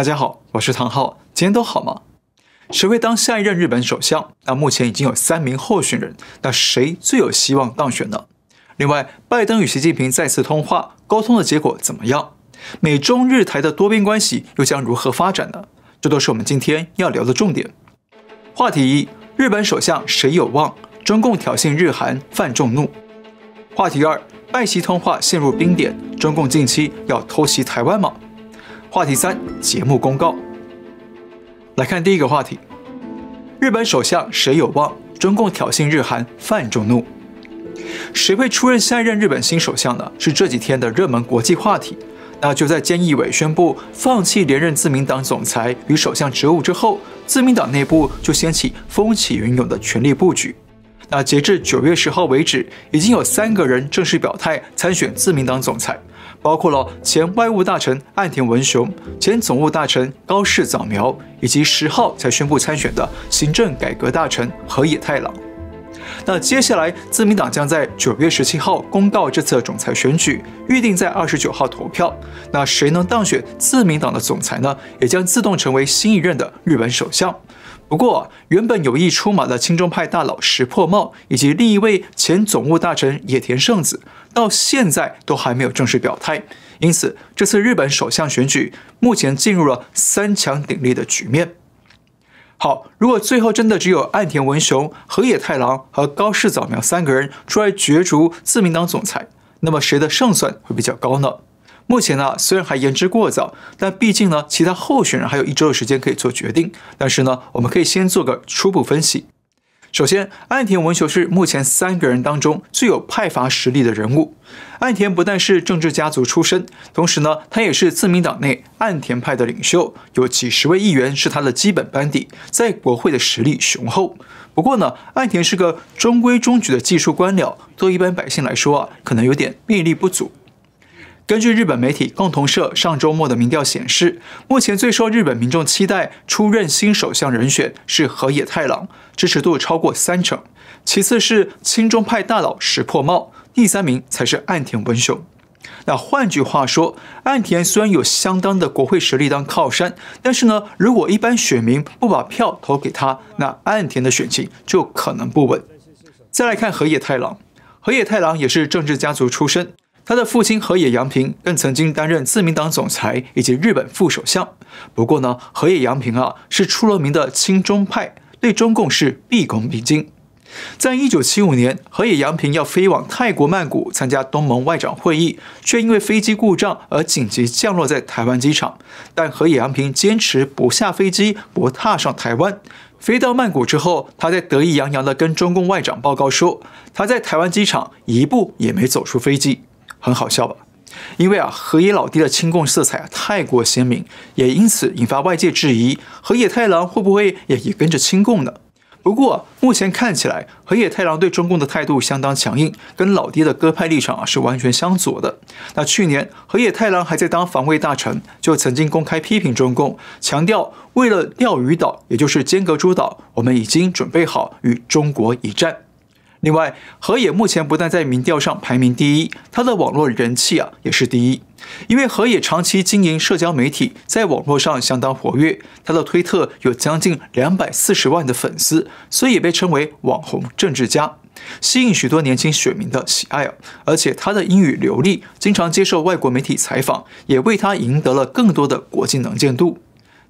大家好，我是唐浩，今天都好吗？谁会当下一任日本首相？那目前已经有三名候选人，那谁最有希望当选呢？另外，拜登与习近平再次通话，沟通的结果怎么样？美中日台的多边关系又将如何发展呢？这都是我们今天要聊的重点。话题一：日本首相谁有望？中共挑衅日韩，犯众怒。话题二：拜习通话陷入冰点，中共近期要偷袭台湾吗？话题三：节目公告。来看第一个话题：日本首相谁有望？中共挑衅日韩，范仲怒。谁会出任下一任日本新首相呢？是这几天的热门国际话题。那就在菅义伟宣布放弃连任自民党总裁与首相职务之后，自民党内部就掀起风起云涌的权力布局。那截至九月十号为止，已经有三个人正式表态参选自民党总裁。包括了前外务大臣岸田文雄、前总务大臣高市早苗，以及十号才宣布参选的行政改革大臣河野太郎。那接下来自民党将在九月十七号公告这次总裁选举，预定在二十九号投票。那谁能当选自民党的总裁呢？也将自动成为新一任的日本首相。不过，原本有意出马的亲中派大佬石破茂以及另一位前总务大臣野田圣子，到现在都还没有正式表态。因此，这次日本首相选举目前进入了三强鼎立的局面。好，如果最后真的只有岸田文雄、河野太郎和高市早苗三个人出来角逐自民党总裁，那么谁的胜算会比较高呢？目前呢，虽然还言之过早，但毕竟呢，其他候选人还有一周的时间可以做决定。但是呢，我们可以先做个初步分析。首先，岸田文雄是目前三个人当中最有派阀实力的人物。岸田不但是政治家族出身，同时呢，他也是自民党内岸田派的领袖，有几十位议员是他的基本班底，在国会的实力雄厚。不过呢，岸田是个中规中矩的技术官僚，对一般百姓来说啊，可能有点魅力不足。根据日本媒体共同社上周末的民调显示，目前最受日本民众期待出任新首相人选是河野太郎，支持度超过三成。其次是亲中派大佬石破茂，第三名才是岸田文雄。那换句话说，岸田虽然有相当的国会实力当靠山，但是呢，如果一般选民不把票投给他，那岸田的选情就可能不稳。再来看河野太郎，河野太郎也是政治家族出身。他的父亲河野洋平更曾经担任自民党总裁以及日本副首相。不过呢，河野洋平啊是出了名的亲中派，对中共是毕恭毕敬。在一九七五年，河野洋平要飞往泰国曼谷参加东盟外长会议，却因为飞机故障而紧急降落在台湾机场。但河野洋平坚持不下飞机，不踏上台湾。飞到曼谷之后，他在得意洋洋地跟中共外长报告说，他在台湾机场一步也没走出飞机。很好笑吧？因为啊，河野老爹的亲共色彩啊太过鲜明，也因此引发外界质疑，河野太郎会不会也也跟着亲共呢？不过目前看起来，河野太郎对中共的态度相当强硬，跟老爹的鸽派立场啊是完全相左的。那去年河野太郎还在当防卫大臣，就曾经公开批评中共，强调为了钓鱼岛，也就是尖阁诸岛，我们已经准备好与中国一战。另外，河野目前不但在民调上排名第一，他的网络人气啊也是第一。因为河野长期经营社交媒体，在网络上相当活跃，他的推特有将近两百四十万的粉丝，所以也被称为网红政治家，吸引许多年轻选民的喜爱而且他的英语流利，经常接受外国媒体采访，也为他赢得了更多的国际能见度。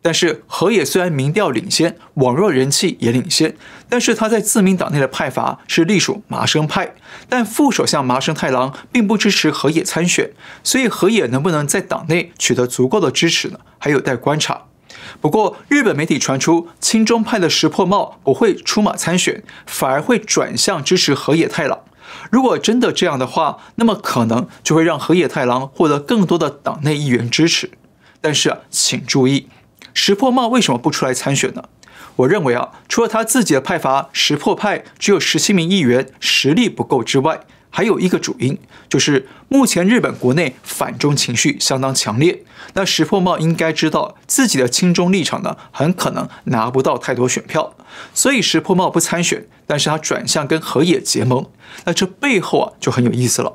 但是河野虽然民调领先，网络人气也领先，但是他在自民党内的派阀是隶属麻生派，但副首相麻生太郎并不支持河野参选，所以河野能不能在党内取得足够的支持呢？还有待观察。不过日本媒体传出，亲中派的石破茂不会出马参选，反而会转向支持河野太郎。如果真的这样的话，那么可能就会让河野太郎获得更多的党内议员支持。但是请注意。石破茂为什么不出来参选呢？我认为啊，除了他自己的派阀石破派只有十七名议员实力不够之外，还有一个主因就是目前日本国内反中情绪相当强烈。那石破茂应该知道自己的亲中立场呢，很可能拿不到太多选票，所以石破茂不参选，但是他转向跟河野结盟。那这背后啊，就很有意思了。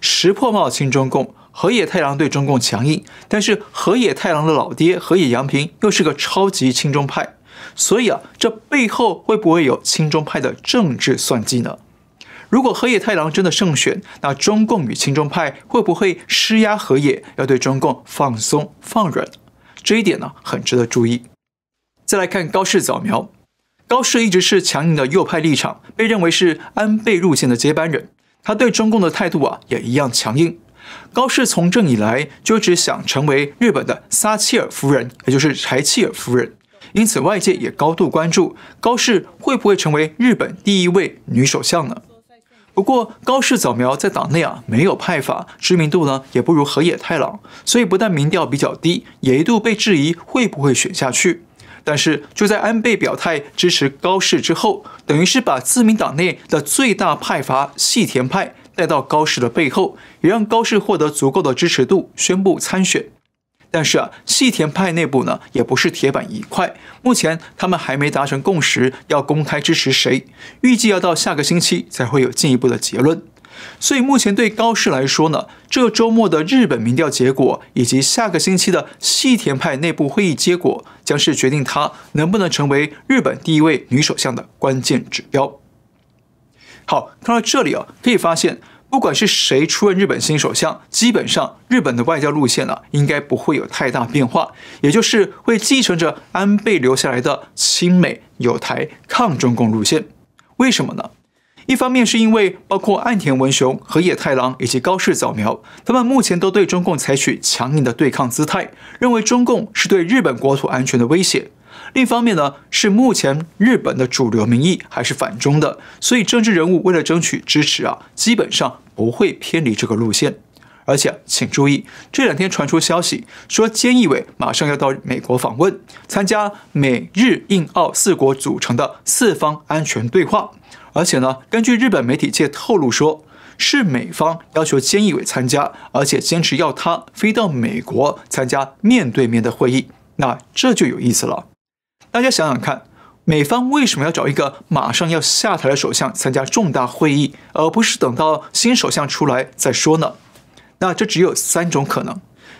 石破茂亲中共。河野太郎对中共强硬，但是河野太郎的老爹河野洋平又是个超级亲中派，所以啊，这背后会不会有亲中派的政治算计呢？如果河野太郎真的胜选，那中共与亲中派会不会施压河野，要对中共放松放软？这一点呢，很值得注意。再来看高市早苗，高市一直是强硬的右派立场，被认为是安倍路线的接班人，他对中共的态度啊，也一样强硬。高氏从政以来就只想成为日本的撒切尔夫人，也就是柴切尔夫人，因此外界也高度关注高氏会不会成为日本第一位女首相呢？不过高氏早苗在党内啊没有派阀，知名度呢也不如河野太郎，所以不但民调比较低，也一度被质疑会不会选下去。但是就在安倍表态支持高氏之后，等于是把自民党内的最大派阀细田派。带到高市的背后，也让高市获得足够的支持度，宣布参选。但是啊，细田派内部呢，也不是铁板一块，目前他们还没达成共识，要公开支持谁，预计要到下个星期才会有进一步的结论。所以目前对高市来说呢，这周末的日本民调结果，以及下个星期的细田派内部会议结果，将是决定他能不能成为日本第一位女首相的关键指标。好，看到这里啊，可以发现，不管是谁出任日本新首相，基本上日本的外交路线呢，应该不会有太大变化，也就是会继承着安倍留下来的亲美、友台、抗中共路线。为什么呢？一方面是因为包括岸田文雄、河野太郎以及高市早苗，他们目前都对中共采取强硬的对抗姿态，认为中共是对日本国土安全的威胁。另一方面呢，是目前日本的主流民意还是反中的，所以政治人物为了争取支持啊，基本上不会偏离这个路线。而且请注意，这两天传出消息说，菅义伟马上要到美国访问，参加美日印澳四国组成的四方安全对话。而且呢，根据日本媒体界透露说，是美方要求菅义伟参加，而且坚持要他飞到美国参加面对面的会议。那这就有意思了。大家想想看，美方为什么要找一个马上要下台的首相参加重大会议，而不是等到新首相出来再说呢？那这只有三种可能：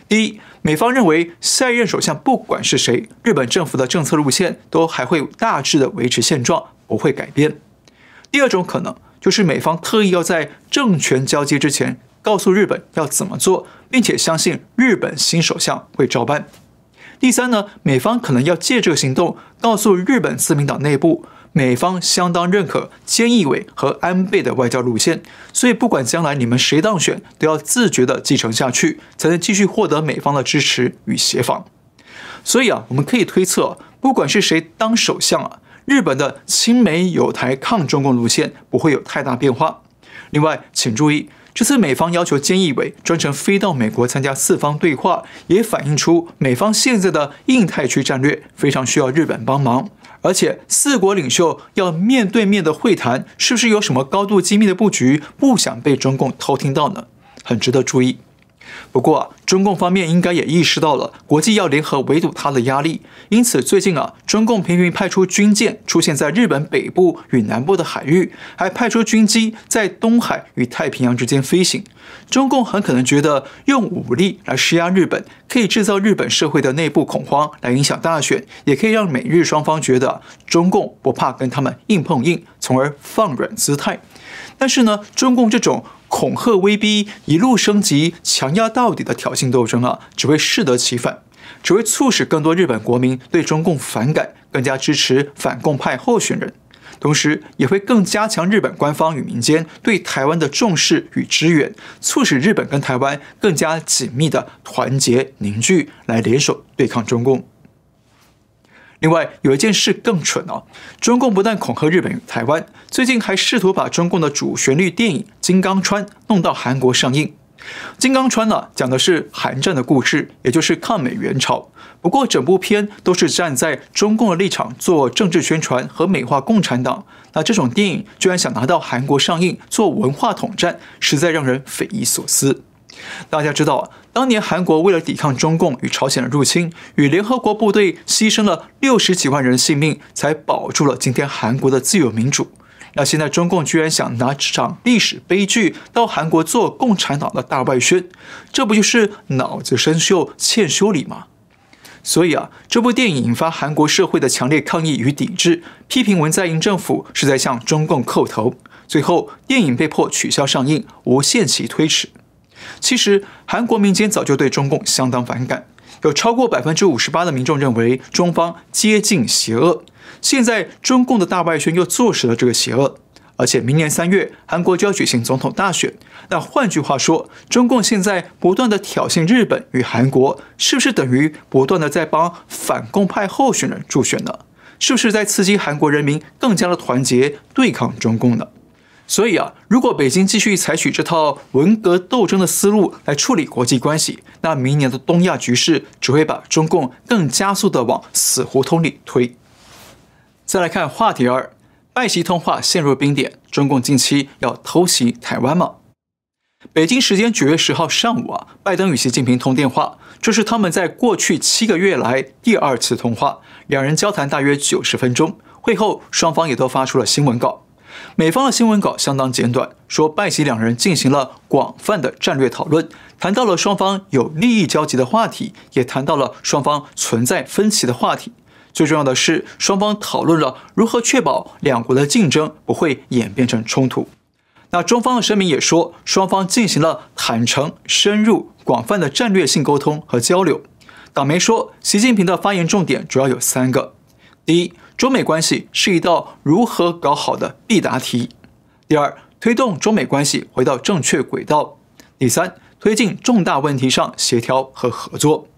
第一，美方认为下一任首相不管是谁，日本政府的政策路线都还会大致的维持现状，不会改变；第二种可能就是美方特意要在政权交接之前告诉日本要怎么做，并且相信日本新首相会照办。第三呢，美方可能要借这个行动告诉日本自民党内部，美方相当认可菅义伟和安倍的外交路线，所以不管将来你们谁当选，都要自觉地继承下去，才能继续获得美方的支持与协防。所以啊，我们可以推测，不管是谁当首相啊，日本的亲美友台抗中共路线不会有太大变化。另外，请注意。这次美方要求菅义伟专程飞到美国参加四方对话，也反映出美方现在的印太区战略非常需要日本帮忙。而且四国领袖要面对面的会谈，是不是有什么高度机密的布局，不想被中共偷听到呢？很值得注意。不过，中共方面应该也意识到了国际要联合围堵它的压力，因此最近啊，中共频频派出军舰出现在日本北部与南部的海域，还派出军机在东海与太平洋之间飞行。中共很可能觉得用武力来施压日本，可以制造日本社会的内部恐慌来影响大选，也可以让美日双方觉得中共不怕跟他们硬碰硬，从而放软姿态。但是呢，中共这种。恐吓、威逼，一路升级、强压到底的挑衅斗争啊，只会适得其反，只会促使更多日本国民对中共反感，更加支持反共派候选人，同时也会更加强日本官方与民间对台湾的重视与支援，促使日本跟台湾更加紧密的团结凝聚，来联手对抗中共。另外有一件事更蠢哦，中共不但恐吓日本、台湾，最近还试图把中共的主旋律电影《金刚川》弄到韩国上映。《金刚川》呢，讲的是韩战的故事，也就是抗美援朝。不过整部片都是站在中共的立场做政治宣传和美化共产党。那这种电影居然想拿到韩国上映做文化统战，实在让人匪夷所思。大家知道，当年韩国为了抵抗中共与朝鲜的入侵，与联合国部队牺牲了六十几万人性命，才保住了今天韩国的自由民主。那现在中共居然想拿这场历史悲剧到韩国做共产党的大外宣，这不就是脑子生锈欠修理吗？所以啊，这部电影引发韩国社会的强烈抗议与抵制，批评文在寅政府是在向中共叩头。最后，电影被迫取消上映，无限期推迟。其实，韩国民间早就对中共相当反感，有超过百分之五十八的民众认为中方接近邪恶。现在，中共的大外宣又坐实了这个邪恶。而且，明年三月韩国就要举行总统大选，那换句话说，中共现在不断的挑衅日本与韩国，是不是等于不断的在帮反共派候选人助选呢？是不是在刺激韩国人民更加的团结对抗中共呢？所以啊，如果北京继续采取这套文革斗争的思路来处理国际关系，那明年的东亚局势只会把中共更加速的往死胡同里推。再来看话题二，拜习通话陷入冰点，中共近期要偷袭台湾吗？北京时间九月十号上午啊，拜登与习近平通电话，这是他们在过去七个月来第二次通话，两人交谈大约九十分钟，会后双方也都发出了新闻稿。美方的新闻稿相当简短，说拜登两人进行了广泛的战略讨论，谈到了双方有利益交集的话题，也谈到了双方存在分歧的话题。最重要的是，双方讨论了如何确保两国的竞争不会演变成冲突。那中方的声明也说，双方进行了坦诚、深入、广泛的战略性沟通和交流。港媒说，习近平的发言重点主要有三个：第一，中美关系是一道如何搞好的必答题。第二，推动中美关系回到正确轨道。第三，推进重大问题上协调和合作。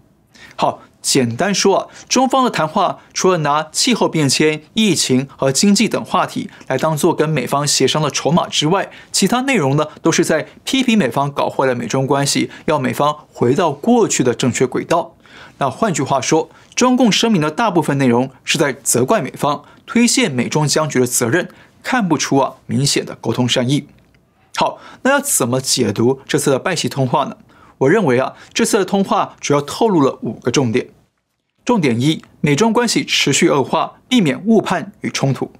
好，简单说啊，中方的谈话除了拿气候变迁、疫情和经济等话题来当做跟美方协商的筹码之外，其他内容呢都是在批评美方搞坏了美中关系，要美方回到过去的正确轨道。那换句话说。中共声明的大部分内容是在责怪美方、推卸美中僵局的责任，看不出啊明显的沟通善意。好，那要怎么解读这次的拜习通话呢？我认为啊，这次的通话主要透露了五个重点。重点一，美中关系持续恶化，避免误判与冲突。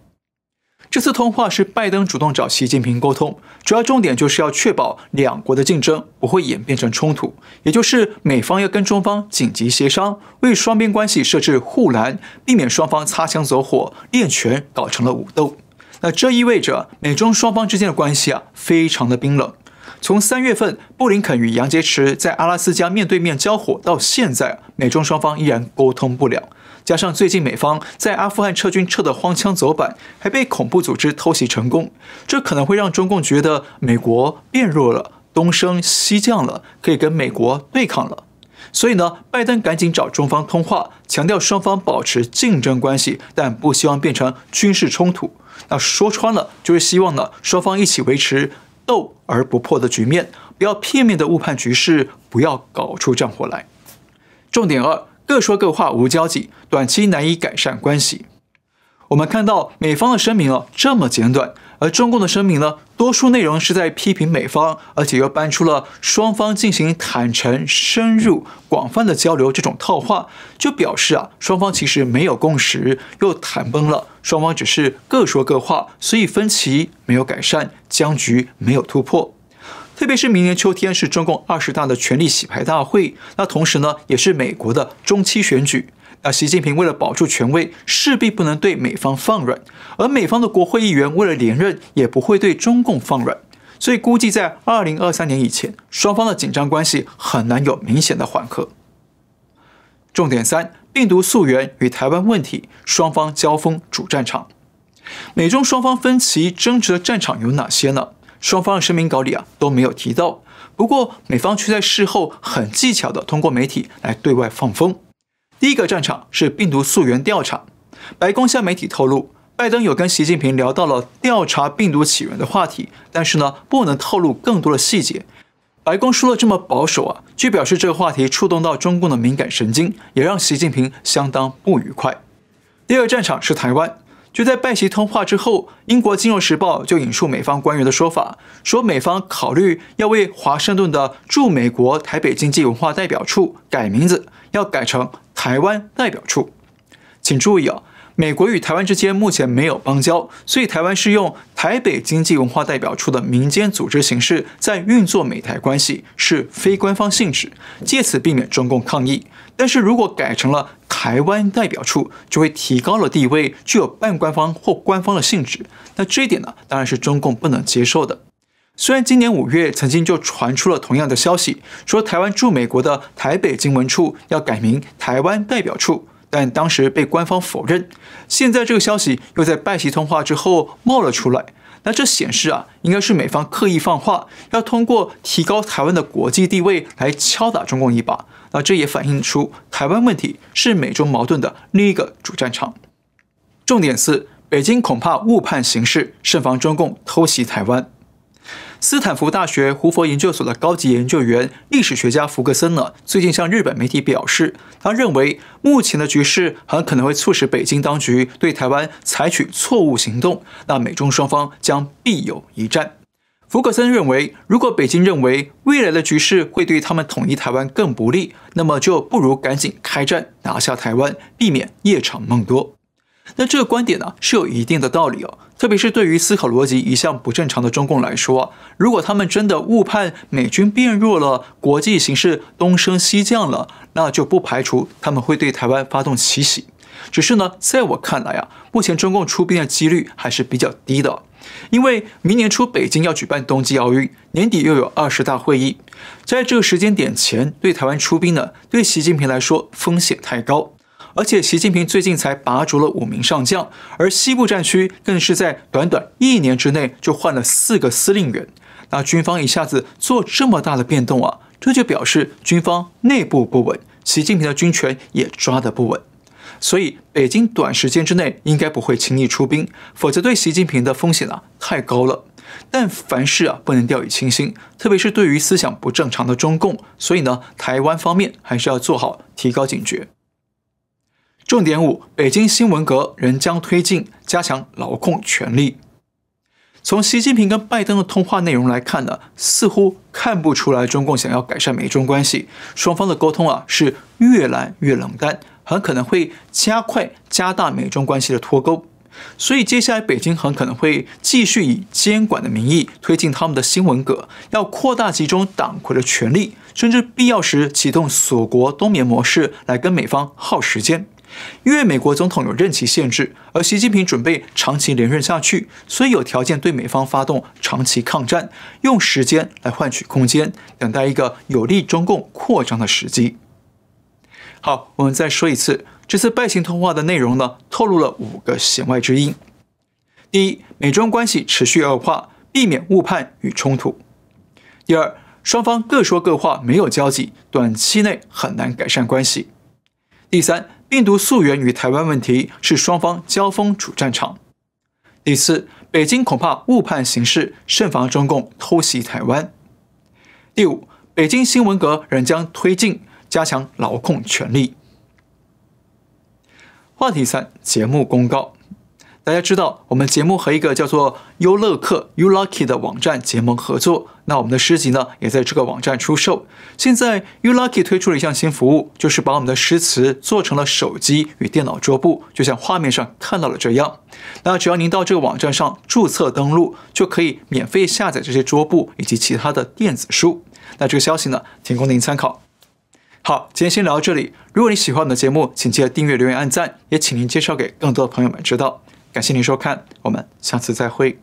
这次通话是拜登主动找习近平沟通，主要重点就是要确保两国的竞争不会演变成冲突，也就是美方要跟中方紧急协商，为双边关系设置护栏，避免双方擦枪走火、练拳搞成了武斗。那这意味着美中双方之间的关系啊，非常的冰冷。从三月份布林肯与杨洁篪在阿拉斯加面对面交火到现在，美中双方依然沟通不了。加上最近美方在阿富汗撤军撤得慌，腔走板，还被恐怖组织偷袭成功，这可能会让中共觉得美国变弱了，东升西降了，可以跟美国对抗了。所以呢，拜登赶紧找中方通话，强调双方保持竞争关系，但不希望变成军事冲突。那说穿了，就是希望呢双方一起维持斗而不破的局面，不要片面的误判局势，不要搞出战火来。重点二。各说各话，无交集，短期难以改善关系。我们看到美方的声明啊这么简短，而中共的声明呢，多数内容是在批评美方，而且又搬出了双方进行坦诚、深入、广泛的交流这种套话，就表示啊双方其实没有共识，又谈崩了，双方只是各说各话，所以分歧没有改善，僵局没有突破。特别是明年秋天是中共二十大的权力洗牌大会，那同时呢也是美国的中期选举。那习近平为了保住权威，势必不能对美方放软；而美方的国会议员为了连任，也不会对中共放软。所以估计在二零二三年以前，双方的紧张关系很难有明显的缓和。重点三：病毒溯源与台湾问题，双方交锋主战场。美中双方分歧争执的战场有哪些呢？双方的声明稿里啊都没有提到，不过美方却在事后很技巧的通过媒体来对外放风。第一个战场是病毒溯源调查，白宫向媒体透露，拜登有跟习近平聊到了调查病毒起源的话题，但是呢不能透露更多的细节。白宫说了这么保守啊，就表示这个话题触动到中共的敏感神经，也让习近平相当不愉快。第二战场是台湾。就在拜席通话之后，英国《金融时报》就引述美方官员的说法，说美方考虑要为华盛顿的驻美国台北经济文化代表处改名字，要改成“台湾代表处”。请注意啊，美国与台湾之间目前没有邦交，所以台湾是用台北经济文化代表处的民间组织形式在运作美台关系，是非官方性质，借此避免中共抗议。但是如果改成了台湾代表处，就会提高了地位，具有半官方或官方的性质。那这一点呢，当然是中共不能接受的。虽然今年五月曾经就传出了同样的消息，说台湾驻美国的台北经文处要改名台湾代表处，但当时被官方否认。现在这个消息又在拜席通话之后冒了出来，那这显示啊，应该是美方刻意放话，要通过提高台湾的国际地位来敲打中共一把。那这也反映出台湾问题是美中矛盾的另一个主战场。重点四，北京恐怕误判形势，盛防中共偷袭台湾。斯坦福大学胡佛研究所的高级研究员、历史学家福格森呢，最近向日本媒体表示，他认为目前的局势很可能会促使北京当局对台湾采取错误行动，那美中双方将必有一战。福克森认为，如果北京认为未来的局势会对他们统一台湾更不利，那么就不如赶紧开战拿下台湾，避免夜长梦多。那这个观点呢是有一定的道理哦。特别是对于思考逻辑一向不正常的中共来说，如果他们真的误判美军变弱了，国际形势东升西降了，那就不排除他们会对台湾发动奇袭。只是呢，在我看来啊，目前中共出兵的几率还是比较低的。因为明年初北京要举办冬季奥运，年底又有二十大会议，在这个时间点前对台湾出兵呢，对习近平来说风险太高。而且习近平最近才拔擢了五名上将，而西部战区更是在短短一年之内就换了四个司令员，那军方一下子做这么大的变动啊，这就表示军方内部不稳，习近平的军权也抓得不稳。所以，北京短时间之内应该不会轻易出兵，否则对习近平的风险啊太高了。但凡事啊不能掉以轻心，特别是对于思想不正常的中共。所以呢，台湾方面还是要做好，提高警觉。重点五，北京新文革仍将推进，加强劳控权力。从习近平跟拜登的通话内容来看呢，似乎看不出来中共想要改善美中关系。双方的沟通啊是越来越冷淡，很可能会加快加大美中关系的脱钩。所以接下来北京很可能会继续以监管的名义推进他们的新文革，要扩大集中党魁的权力，甚至必要时启动锁国冬眠模式来跟美方耗时间。因为美国总统有任期限制，而习近平准备长期连任下去，所以有条件对美方发动长期抗战，用时间来换取空间，等待一个有利中共扩张的时机。好，我们再说一次，这次拜行通话的内容呢，透露了五个弦外之音：第一，美中关系持续恶化，避免误判与冲突；第二，双方各说各话，没有交集，短期内很难改善关系；第三。病毒溯源与台湾问题是双方交锋主战场。第四，北京恐怕误判形势，慎防中共偷袭台湾。第五，北京新文革仍将推进，加强劳控权力。话题三：节目公告。大家知道，我们节目和一个叫做优乐客 （U Lucky） 的网站结盟合作，那我们的诗集呢，也在这个网站出售。现在，U Lucky 推出了一项新服务，就是把我们的诗词做成了手机与电脑桌布，就像画面上看到了这样。那只要您到这个网站上注册登录，就可以免费下载这些桌布以及其他的电子书。那这个消息呢，仅供您参考。好，今天先聊到这里。如果你喜欢我们的节目，请记得订阅、留言、按赞，也请您介绍给更多的朋友们知道。感谢您收看，我们下次再会。